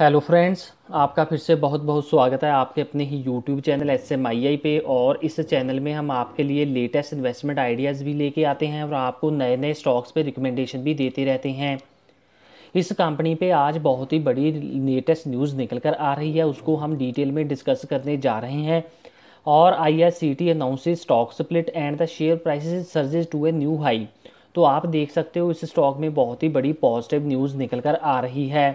Hello friends आपका फिर से बहुत बहुत स्वागत है आपके अपने ही YouTube channel S M I I पे और इस चैनल में हम आपके लिए लेटेस्ट इन्वेस्टमेंट आइडियाज़ भी लेके आते हैं और आपको नए नए स्टॉक्स पे रिकमेंडेशन भी देते रहते हैं इस कंपनी पे आज बहुत ही बड़ी लेटेस्ट न्यूज़ निकल कर आ रही है उसको हम डिटेल में डिस्कस करने जा रहे हैं और I R C T announces stock split and the share price surges to a new high तो आप देख सकते हो इस स्टॉक में बहुत ही बड़ी पॉजिटिव न्यूज़ निकल कर आ रही है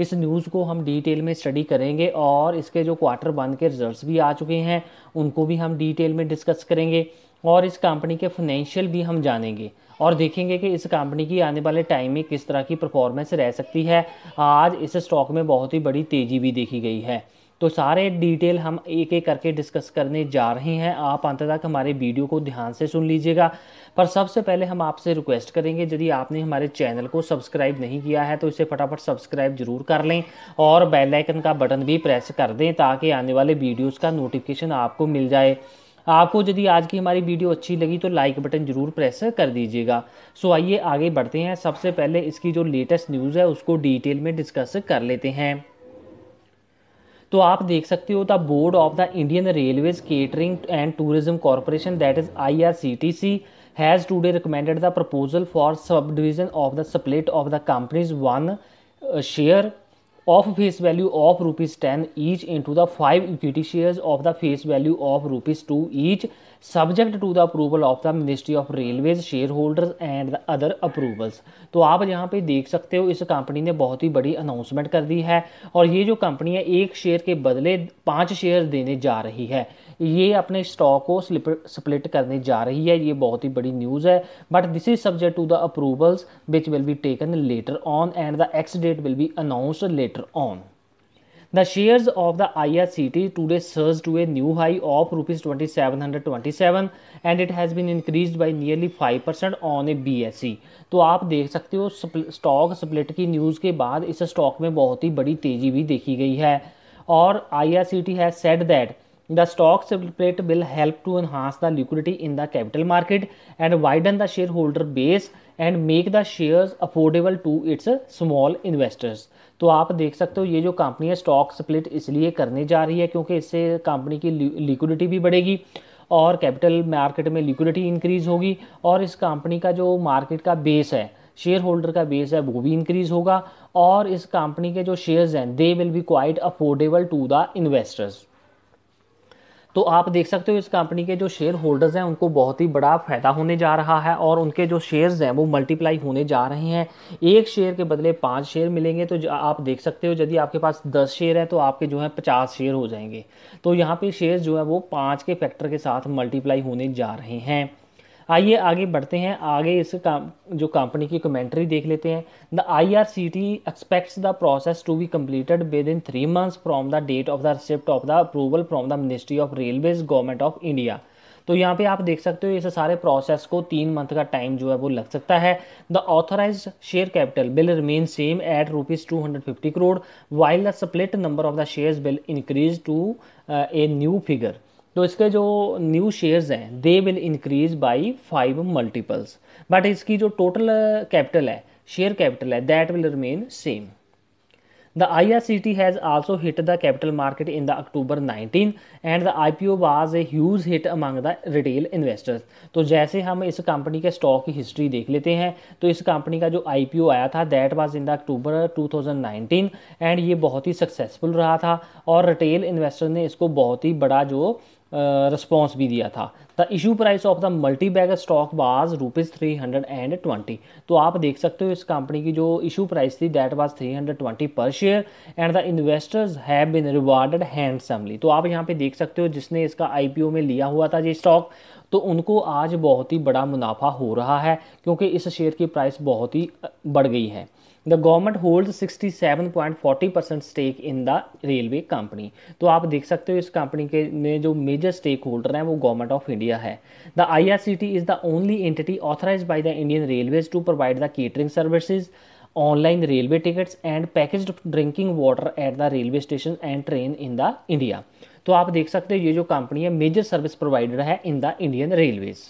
इस न्यूज़ को हम डिटेल में स्टडी करेंगे और इसके जो क्वार्टर वन के रिजल्ट्स भी आ चुके हैं उनको भी हम डिटेल में डिस्कस करेंगे और इस कंपनी के फाइनेंशियल भी हम जानेंगे और देखेंगे कि इस कंपनी की आने वाले टाइम में किस तरह की परफॉर्मेंस रह सकती है आज इस स्टॉक में बहुत ही बड़ी तेज़ी भी देखी गई है तो सारे डिटेल हम एक एक करके डिस्कस करने जा रहे हैं आप अंत तक हमारे वीडियो को ध्यान से सुन लीजिएगा पर सबसे पहले हम आपसे रिक्वेस्ट करेंगे यदि आपने हमारे चैनल को सब्सक्राइब नहीं किया है तो इसे फटाफट सब्सक्राइब जरूर कर लें और बेल आइकन का बटन भी प्रेस कर दें ताकि आने वाले वीडियोस का नोटिफिकेशन आपको मिल जाए आपको यदि आज की हमारी वीडियो अच्छी लगी तो लाइक बटन जरूर प्रेस कर दीजिएगा सो आइए आगे बढ़ते हैं सबसे पहले इसकी जो लेटेस्ट न्यूज़ है उसको डिटेल में डिस्कस कर लेते हैं तो आप देख सकते हो the board of the Indian Railways Catering and Tourism Corporation that is I R C T C has today recommended the proposal for subdivision of the split of the company's one share of face value of rupees 10 each into the equity equity shares of the face value of rupees 2 each subject to the approval of the ministry of railways shareholders and the other approvals तो आप यहाँ पे देख सकते हो इस company ने बहुत ही बड़ी अनाउंसमेंट कर दी है और ये जो कंपनी है एक शेयर के बदले पाँच शेयर देने जा रही है ये अपने स्टॉक को स्प्लिट करने जा रही है ये बहुत ही बड़ी न्यूज़ है but this is subject to the approvals which will be taken later on and the ex date will be announce later later on. The shares of the IRCT today surged to a new high of rupees 2727 and it has been increased by nearly 5% on a BSE. तो आप देख सकते हो stock split की news के बाद इस stock में बहुत ही बड़ी तेज़ी भी देखी गई है और I R C T has said that The stock split will help to enhance the liquidity in the capital market and widen the shareholder base and make the shares affordable to its small investors तो आप देख सकते हो ये जो company है stock split इसलिए करने जा रही है क्योंकि इससे कंपनी की लिक्विडिटी भी बढ़ेगी और कैपिटल मार्केट में लिक्विडिटी इंक्रीज़ होगी और इस कंपनी का जो मार्केट का बेस है शेयर होल्डर का बेस है वो भी इंक्रीज़ होगा और इस कंपनी के जो शेयर्स हैं they will be quite affordable to the investors तो आप देख सकते हो इस कंपनी के जो शेयर होल्डर्स हैं उनको बहुत ही बड़ा फ़ायदा होने जा रहा है और उनके जो शेयर्स हैं वो मल्टीप्लाई होने जा रहे हैं एक शेयर के बदले पाँच शेयर मिलेंगे तो आप देख सकते हो यदि आपके पास दस शेयर हैं तो आपके जो है पचास शेयर हो जाएंगे तो यहाँ पर शेयर जो है वो पाँच के फैक्टर के साथ मल्टीप्लाई होने जा रहे हैं आइए आगे बढ़ते हैं आगे इस काम जो कंपनी की कमेंट्री देख लेते हैं the I R C T expects the process to be completed within three months from the date of the receipt of the approval from the ministry of railways government of India तो यहाँ पे आप देख सकते हो इस सारे process को तीन मंथ का टाइम जो है वो लग सकता है the authorise share capital will remain same at rupees two hundred fifty crore while the split number of the share will increase to a new figure तो इसके जो न्यू शेयर्स हैं they will increase by five multiples but इसकी जो total capital uh, है share capital है that will remain same the I R C T has also hit the capital market in the October nineteen and the I P O was a huge hit among the retail investors तो जैसे हम इस company के stock की history देख लेते हैं तो इस कंपनी का जो आई पी ओ आया था that was in the October two thousand nineteen and ये बहुत ही सक्सेसफुल रहा था और रिटेल इन्वेस्टर ने इसको बहुत ही बड़ा जो रिस्पॉन्स भी दिया था the issue price of the multi bagger stock was rupees three hundred and twenty तो आप देख सकते हो इस कंपनी की जो इशू प्राइस थी that was three hundred twenty per share and the investors have been rewarded handsomely तो आप यहाँ पे देख सकते हो जिसने इसका आईपीओ में लिया हुआ था ये स्टॉक तो उनको आज बहुत ही बड़ा मुनाफा हो रहा है क्योंकि इस शेयर की प्राइस बहुत ही बढ़ गई है the government hold 67.40 percent stake in the railway company तो आप देख सकते हो इस कंपनी के में जो मेजर स्टेक होल्डर हैं वो गवर्नमेंट ऑफ इंडिया है the I R C T is the only entity authorise by the Indian railways to provide the catering services online railway tickets and package drinking water at the railway station and train in the India तो आप देख सकते हो ये जो company है major service provider है in the Indian Railways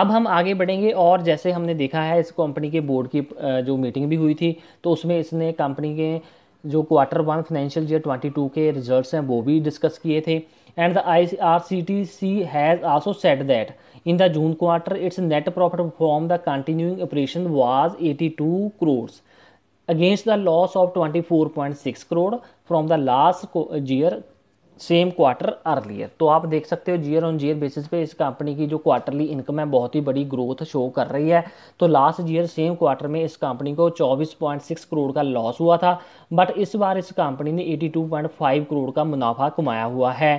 अब हम आगे बढ़ेंगे और जैसे हमने देखा है इस कंपनी के बोर्ड की जो मीटिंग भी हुई थी तो उसमें इसने कंपनी के जो quarter one financial year two के रिजल्ट्स हैं वो भी डिस्कस किए थे and the I R C T C has also said that in the June quarter its net profit from the continuing operation was 82 loss of twenty four point 24.6 crore from the last year same quarter earlier तो आप देख सकते हो जीयर on जीयर basis पे इस company की जो quarterly income है बहुत ही बड़ी ग्रोथ शो कर रही है तो लास्ट ईयर सेम क्वार्टर में इस कंपनी को 24.6 करोड़ का लॉस हुआ था बट इस बार इस कंपनी ने 82.5 करोड़ का मुनाफा कमाया हुआ है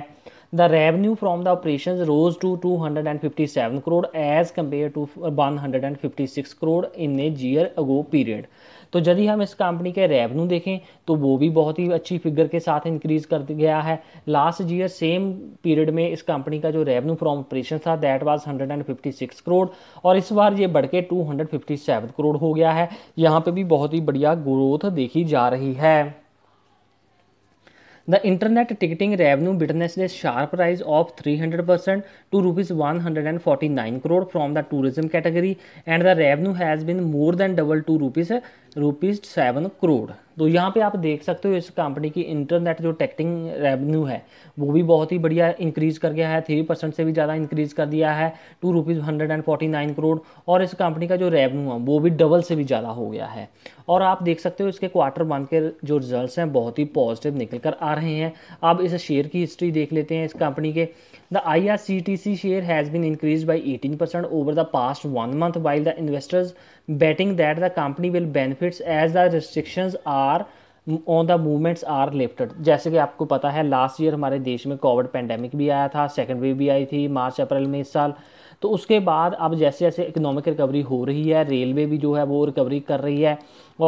the revenue from the operation rose to seven crore as compare to six crore in a year ago period तो यदि हम इस कंपनी के रेवेन्यू देखें तो वो भी बहुत ही अच्छी फिगर के साथ इंक्रीज कर गया है लास्ट ईयर सेम पीरियड में इस कंपनी का जो रेवेन्यू फ्रॉम ऑपरेशन था दैट वाज 156 करोड़ और इस बार ये बढ़ के 257 करोड़ हो गया है यहाँ पर भी बहुत ही बढ़िया ग्रोथ देखी जा रही है the internet ticketing revenue business ने sharp rise of hundred percent to rupees one hundred and forty nine crore from the tourism category and the revenue has been more than double to rupees rupees seven crore तो यहाँ पे आप देख सकते हो इस company की इंटरनेट जो टेक्टिंग रेवेन्यू है वो भी बहुत ही बढ़िया इंक्रीज़ कर गया है थ्री परसेंट से भी ज़्यादा इंक्रीज़ कर दिया है to rupees hundred and forty nine crore और इस कंपनी का जो रेवेन्यू है वो भी डबल से भी ज़्यादा हो गया है और आप देख सकते हो इसके क्वार्टर वन के जो रिजल्ट हैं बहुत ही पॉजिटिव निकल कर आ रहे हैं आप इस शेयर की हिस्ट्री देख लेते हैं इस कंपनी के the I R C T C share has been increase by eighteen percent over the past one month while the investors betting that the company will benefits as the restrictions are on the movements are lifted जैसे कि आपको पता है last year हमारे देश में Covid pandemic भी आया था सेकेंड वेव भी आई थी मार्च अप्रैल में इस साल तो उसके बाद अब जैसे जैसे इकोनॉमिक रिकवरी हो रही है रेलवे भी जो है वो रिकवरी कर रही है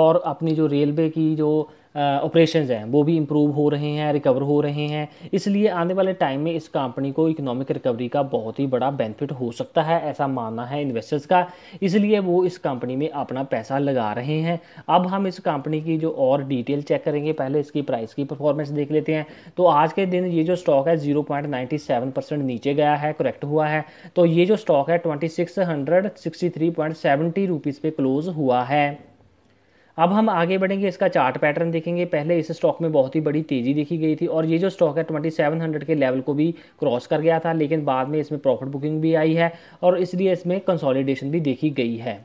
और अपनी जो रेलवे की जो ऑपरेशन हैं वो भी इम्प्रूव हो रहे हैं रिकवर हो रहे हैं इसलिए आने वाले टाइम में इस कंपनी को इकोनॉमिक रिकवरी का बहुत ही बड़ा बेनिफिट हो सकता है ऐसा मानना है इन्वेस्टर्स का इसलिए वो इस कंपनी में अपना पैसा लगा रहे हैं अब हम इस कंपनी की जो और डिटेल चेक करेंगे पहले इसकी प्राइस की परफॉर्मेंस देख लेते हैं तो आज के दिन ये जो स्टॉक है जीरो परसेंट नीचे गया है करेक्ट हुआ है तो ये जो स्टॉक है ट्वेंटी सिक्स पे क्लोज़ हुआ है अब हम आगे बढ़ेंगे इसका चार्ट पैटर्न देखेंगे पहले इस स्टॉक में बहुत ही बड़ी तेज़ी देखी गई थी और ये जो स्टॉक है ट्वेंटी सेवन हंड्रेड के लेवल को भी क्रॉस कर गया था लेकिन बाद में इसमें प्रॉफिट बुकिंग भी आई है और इसलिए इसमें कंसोलिडेशन भी देखी गई है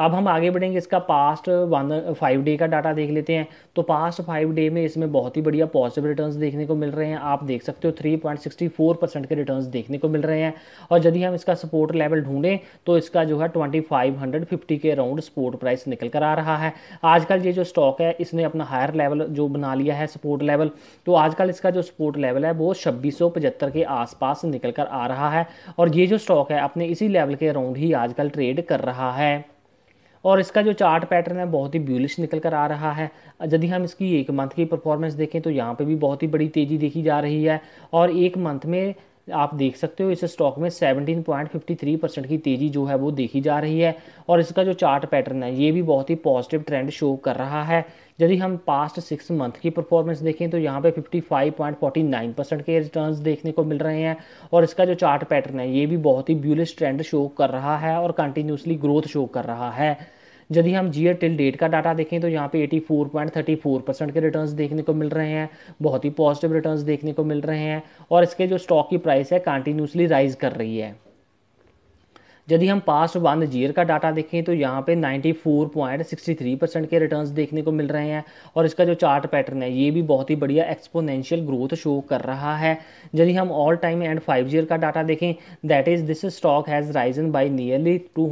अब हम आगे बढ़ेंगे इसका पास्ट वन फाइव डे का डाटा देख लेते हैं तो पास्ट फाइव डे में इसमें बहुत ही बढ़िया पॉजिटिव रिटर्न्स देखने को मिल रहे हैं आप देख सकते हो three point sixty four percent के रिटर्न्स देखने को मिल रहे हैं और यदि हम इसका सपोर्ट लेवल ढूंढें तो इसका जो है ट्वेंटी फाइव हंड्रेड फिफ्टी के अराउंड सपोर्ट प्राइस निकल कर आ रहा है आजकल ये जो स्टॉक है इसने अपना हायर लेवल जो बना लिया है सपोर्ट लेवल तो आजकल इसका जो सपोर्ट लेवल है वो छब्बीस के आसपास निकल कर आ रहा है और ये जो स्टॉक है अपने इसी लेवल के अराउंड ही आजकल ट्रेड कर रहा है और इसका जो चार्ट पैटर्न है बहुत ही ब्यूलिश निकल कर आ रहा है यदि हम इसकी एक मंथ की परफॉर्मेंस देखें तो यहाँ पे भी बहुत ही बड़ी तेज़ी देखी जा रही है और एक मंथ में आप देख सकते हो इस स्टॉक में 17.53 परसेंट की तेज़ी जो है वो देखी जा रही है और इसका जो चार्ट पैटर्न है ये भी बहुत ही पॉजिटिव ट्रेंड शो कर रहा है यदि हम पास्ट सिक्स मंथ की परफॉर्मेंस देखें तो यहाँ पे 55.49 परसेंट के रिटर्न्स देखने को मिल रहे हैं और इसका जो चार्ट पैटर्न है ये भी बहुत ही ब्यूलिश ट्रेंड शो कर रहा है और कंटिन्यूसली ग्रोथ शो कर रहा है यदि हम जियर टिल डेट का डाटा देखें तो यहाँ पे 84.34 परसेंट के रिटर्न्स देखने को मिल रहे हैं बहुत ही पॉजिटिव रिटर्न्स देखने को मिल रहे हैं और इसके जो स्टॉक की प्राइस है कंटिन्यूसली राइज कर रही है यदि हम पास्ट वन ईयर का डाटा देखें तो यहाँ पे 94.63 परसेंट के रिटर्न्स देखने को मिल रहे हैं और इसका जो चार्ट पैटर्न है ये भी बहुत ही बढ़िया एक्सपोनेंशियल ग्रोथ शो कर रहा है यदि हम all time and five year का डाटा देखें that is this stock has risen by nearly two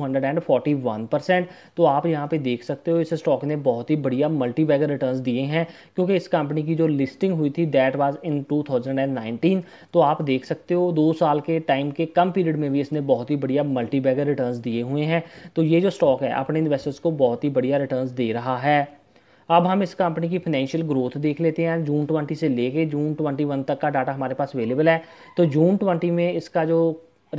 percent तो आप यहाँ पे देख सकते हो इस स्टॉक ने बहुत ही बढ़िया मल्टी बैगर रिटर्न दिए हैं क्योंकि इस कंपनी की जो लिस्टिंग हुई थी दैट वॉज इन टू तो आप देख सकते हो दो साल के टाइम के कम पीरियड में भी इसने बहुत ही बढ़िया मल्टी बैगर रिटर्न दिए हुए हैं तो ये जो स्टॉक है अपने इन्वेस्टर्स को बहुत ही बढ़िया रिटर्न दे रहा है अब हम इस कंपनी की फाइनेंशियल ग्रोथ देख लेते हैं जून 20 से लेके जून 21 तक का डाटा हमारे पास अवेलेबल है तो जून 20 में इसका जो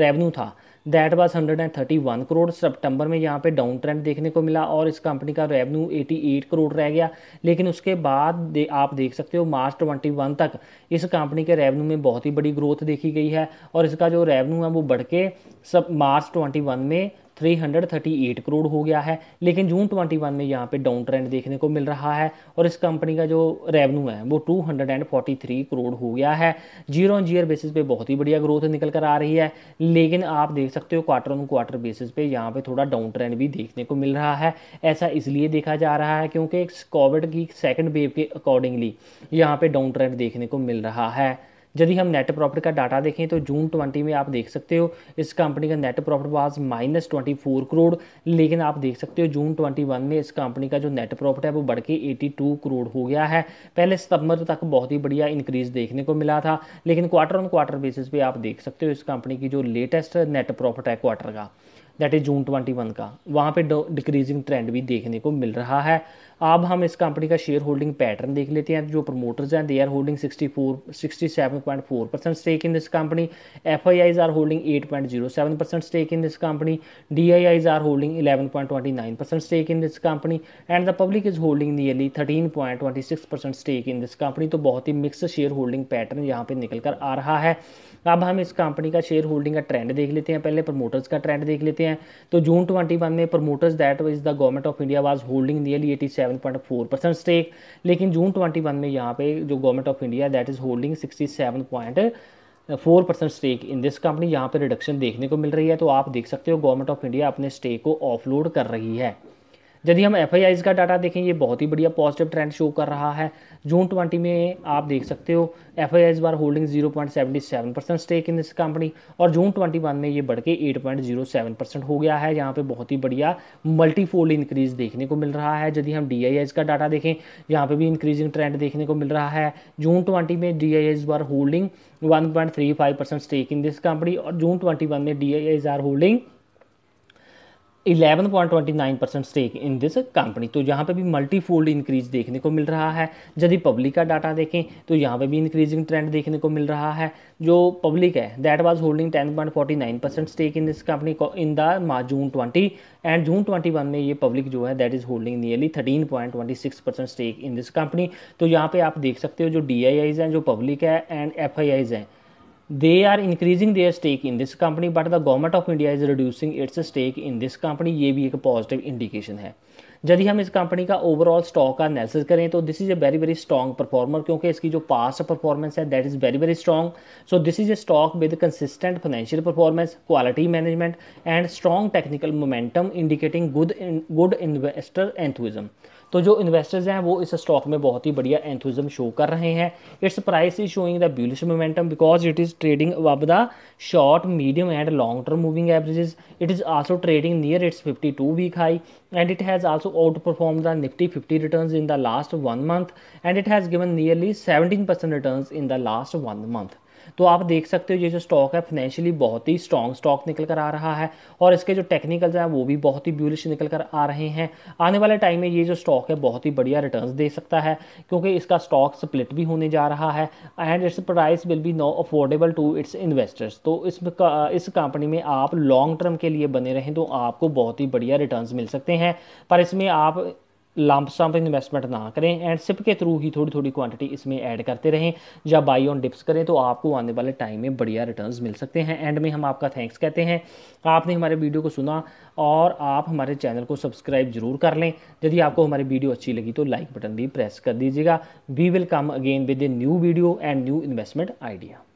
रेवेन्यू था दैट वाज 131 करोड़ सितंबर में यहाँ पे डाउन ट्रेंड देखने को मिला और इस कंपनी का रेवेन्यू 88 करोड़ रह गया लेकिन उसके बाद दे, आप देख सकते हो मार्च 21 तक इस कंपनी के रेवेन्यू में बहुत ही बड़ी ग्रोथ देखी गई है और इसका जो रेवेन्यू है वो बढ़ के सब मार्च 21 में 338 करोड़ हो गया है लेकिन जून 21 में यहाँ पे डाउन ट्रेंड देखने को मिल रहा है और इस कंपनी का जो रेवेन्यू है वो 243 करोड़ हो गया है जीरो ऑन जीरो बेसिस पे बहुत ही बढ़िया ग्रोथ निकल कर आ रही है लेकिन आप देख सकते हो क्वार्टर ऑन क्वार्टर बेसिस पे यहाँ पे थोड़ा डाउन ट्रेंड भी देखने को मिल रहा है ऐसा इसलिए देखा जा रहा है क्योंकि कोविड की सेकेंड वेव के अकॉर्डिंगली यहाँ पर डाउन ट्रेंड देखने को मिल रहा है यदि हम नेट प्रॉफिट का डाटा देखें तो जून ट्वेंटी में आप देख सकते हो इस कंपनी का net profit was minus twenty four crore लेकिन आप देख सकते हो जून ट्वेंटी वन में इस कंपनी का जो नेट प्रॉफिट है वो बढ़ के एटी टू करोड़ हो गया है पहले सितंबर तक बहुत ही बढ़िया इंक्रीज देखने को मिला था लेकिन क्वार्टर ऑन क्वार्टर बेसिस पर आप देख सकते हो इस कंपनी की जो लेटेस्ट नेट प्रॉफिट है क्वार्टर का that is June twenty one का वहाँ पर डिक्रीजिंग ट्रेंड भी देखने को मिल रहा है अब हम इस कंपनी का शेयर होल्डिंग पैटर्न देख लेते हैं जो प्रमोटर्स हैं they are holding 64 67.4 percent stake in this company F I I's are holding 8.07 percent stake in this company D I I's are holding 11.29 percent stake in this company and the public is holding nearly 13.26 percent stake in this company तो बहुत ही mix share holding pattern यहाँ पे निकल कर आ रहा है अब हम इस कंपनी का शेयर होल्डिंग का ट्रेंड देख लेते हैं पहले प्रमोटर्स का ट्रेंड देख लेते हैं तो जून वन में promoters that is the government of India was holding nearly 87 seven point four percent stake लेकिन जून ट्वेंटी वन में यहाँ पे जो government of India that is holding sixty seven point four percent stake in this company यहाँ पे reduction देखने को मिल रही है तो आप देख सकते हो गवर्नमेंट ऑफ इंडिया अपने स्टेक को ऑफलोड कर रही है यदि हम एफ का डाटा देखें ये बहुत ही बढ़िया पॉजिटिव ट्रेंड शो कर रहा है जून 20 में आप देख सकते हो एफ आई आईज बार holding 0.77 percent stake in this company और जून 21 में ये बढ़ के 8.07 परसेंट हो गया है यहाँ पे बहुत ही बढ़िया मल्टीफोल्ड इंक्रीज देखने को मिल रहा है यदि हम डी का डाटा देखें यहाँ पे भी इंक्रीजिंग ट्रेंड देखने को मिल रहा है जून ट्वेंटी में डी इस बार holding five percent stake in this company और जून वन में D are holding 11.29 percent stake in this company तो यहाँ पे भी मल्टी फोल्ड इंक्रीज देखने को मिल रहा है यदि पब्लिक का डाटा देखें तो यहाँ पे भी इंक्रीजिंग ट्रेंड देखने को मिल रहा है जो पब्लिक है that was holding 10.49 percent stake in this company in the June 20 and June 21 में ये पब्लिक जो है that is holding nearly thirteen percent stake in this company तो यहाँ पर आप देख सकते हो जो डी हैं जो पब्लिक है एंड एफ हैं they are increasing their stake in this company but the government of india is reducing its stake in this company ये भी एक पॉजिटिव इंडिकेशन है यदि हम इस कंपनी का ओवरऑल स्टॉक का एनालिसिस करें तो this is a very very strong performer क्योंकि इसकी जो पास्ट परफॉर्मेंस है that is very very strong so this is a stock with consistent financial performance quality management and strong technical momentum indicating good good investor enthusiasm तो जो investors हैं वो इस stock में बहुत ही बढ़िया एंथुजम शो कर रहे हैं its price is showing the bullish momentum because it is trading above the short medium and long term moving averages it is also trading near its 52 week high and has also outperform the Nifty fifty return in the last one month and it has given given nearly percent return in the last one month तो आप देख सकते हो ये जो stock है financially बहुत ही strong stock निकल कर आ रहा है और इसके जो टेक्निकल्स हैं वो भी बहुत ही ब्यूलिश निकल कर आ रहे हैं आने वाले टाइम में ये जो स्टॉक है बहुत ही बढ़िया रिटर्न दे सकता है क्योंकि इसका स्टॉक स्प्लिट भी होने जा रहा है and its price will be no affordable to its investors तो इस इस कंपनी में आप लॉन्ग टर्म के लिए बने रहें तो आपको बहुत ही बढ़िया रिटर्न मिल सकते हैं पर इसमें आप लामसम इन्वेस्टमेंट ना करें एंड सिप के थ्रू ही थोड़ी थोड़ी क्वांटिटी इसमें ऐड करते रहें या बाई ऑन डिप्स करें तो आपको आने वाले टाइम में बढ़िया रिटर्न्स मिल सकते हैं एंड में हम आपका थैंक्स कहते हैं आपने हमारे वीडियो को सुना और आप हमारे चैनल को सब्सक्राइब जरूर कर लें यदि आपको हमारी वीडियो अच्छी लगी तो लाइक बटन भी प्रेस कर दीजिएगा we will come again with a new video and new investment idea